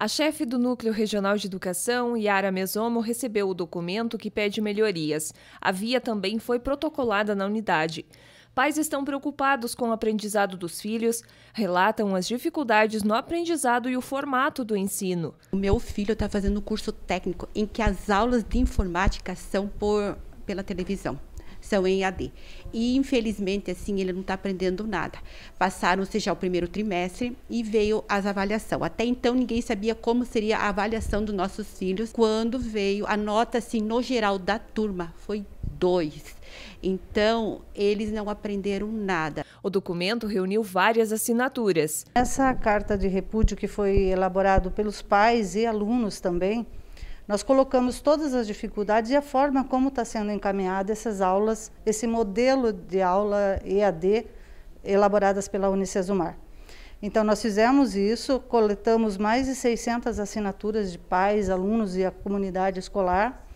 A chefe do Núcleo Regional de Educação, Yara Mesomo, recebeu o documento que pede melhorias. A via também foi protocolada na unidade. Pais estão preocupados com o aprendizado dos filhos, relatam as dificuldades no aprendizado e o formato do ensino. O meu filho está fazendo um curso técnico em que as aulas de informática são por, pela televisão são em AD. E infelizmente, assim, ele não está aprendendo nada. Passaram-se já o primeiro trimestre e veio as avaliação. Até então, ninguém sabia como seria a avaliação dos nossos filhos. Quando veio, a nota, assim, no geral da turma foi dois. Então, eles não aprenderam nada. O documento reuniu várias assinaturas. Essa carta de repúdio que foi elaborado pelos pais e alunos também, nós colocamos todas as dificuldades e a forma como está sendo encaminhada essas aulas, esse modelo de aula EAD elaboradas pela Unicesumar. Então, nós fizemos isso, coletamos mais de 600 assinaturas de pais, alunos e a comunidade escolar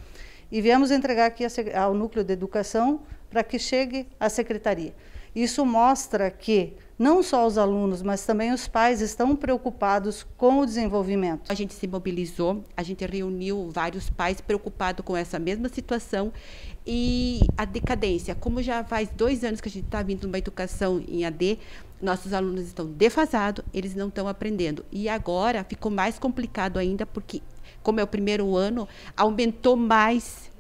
e viemos entregar aqui ao Núcleo de Educação para que chegue à Secretaria. Isso mostra que não só os alunos, mas também os pais estão preocupados com o desenvolvimento. A gente se mobilizou, a gente reuniu vários pais preocupados com essa mesma situação e a decadência. Como já faz dois anos que a gente está vindo numa educação em AD, nossos alunos estão defasados, eles não estão aprendendo. E agora ficou mais complicado ainda porque, como é o primeiro ano, aumentou mais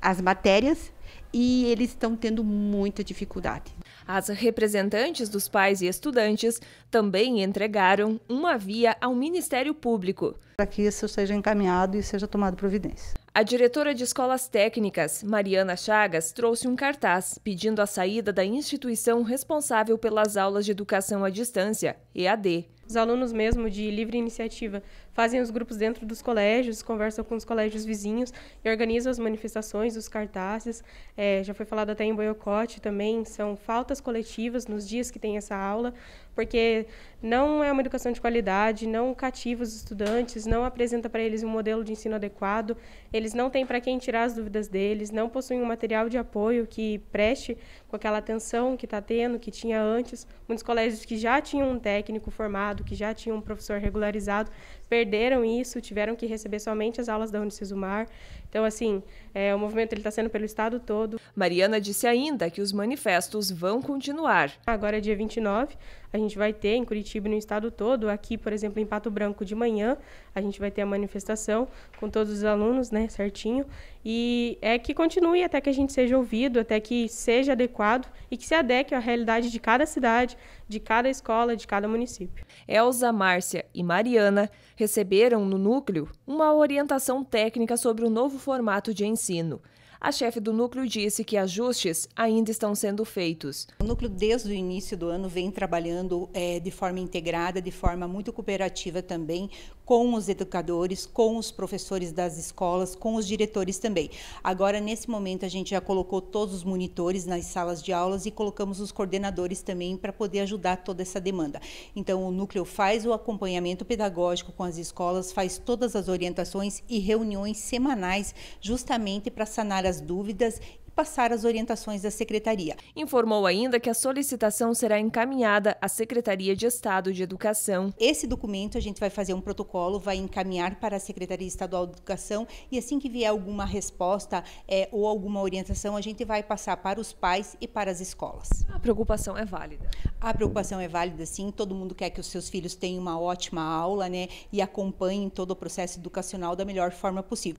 as matérias e eles estão tendo muita dificuldade. As representantes dos pais e estudantes também entregaram uma via ao Ministério Público. Para que isso seja encaminhado e seja tomado providência. A diretora de escolas técnicas, Mariana Chagas, trouxe um cartaz pedindo a saída da instituição responsável pelas aulas de educação à distância, EAD. Os alunos mesmo, de livre iniciativa, fazem os grupos dentro dos colégios, conversam com os colégios vizinhos e organizam as manifestações, os cartazes. É, já foi falado até em boicote também, são faltas coletivas nos dias que tem essa aula, porque não é uma educação de qualidade, não cativa os estudantes, não apresenta para eles um modelo de ensino adequado, eles não têm para quem tirar as dúvidas deles, não possuem um material de apoio que preste com aquela atenção que está tendo, que tinha antes. Muitos colégios que já tinham um técnico formado, que já tinham um professor regularizado, perderam isso, tiveram que receber somente as aulas da Unicesumar. Então, assim, é, o movimento está sendo pelo Estado todo. Mariana disse ainda que os manifestos vão continuar. Agora é dia 29, a gente vai ter em Curitiba e no estado todo, aqui, por exemplo, em Pato Branco de manhã, a gente vai ter a manifestação com todos os alunos, né, certinho. E é que continue até que a gente seja ouvido, até que seja adequado e que se adeque à realidade de cada cidade, de cada escola, de cada município. Elza, Márcia e Mariana receberam no núcleo uma orientação técnica sobre o novo formato de ensino. A chefe do núcleo disse que ajustes ainda estão sendo feitos. O núcleo, desde o início do ano, vem trabalhando é, de forma integrada, de forma muito cooperativa também, com os educadores, com os professores das escolas, com os diretores também. Agora, nesse momento, a gente já colocou todos os monitores nas salas de aulas e colocamos os coordenadores também para poder ajudar toda essa demanda. Então, o núcleo faz o acompanhamento pedagógico com as escolas, faz todas as orientações e reuniões semanais, justamente para sanar as dúvidas e passar as orientações da secretaria. Informou ainda que a solicitação será encaminhada à Secretaria de Estado de Educação. Esse documento a gente vai fazer um protocolo, vai encaminhar para a Secretaria Estadual de Educação e assim que vier alguma resposta é, ou alguma orientação, a gente vai passar para os pais e para as escolas. A preocupação é válida. A preocupação é válida, sim. Todo mundo quer que os seus filhos tenham uma ótima aula, né, e acompanhem todo o processo educacional da melhor forma possível.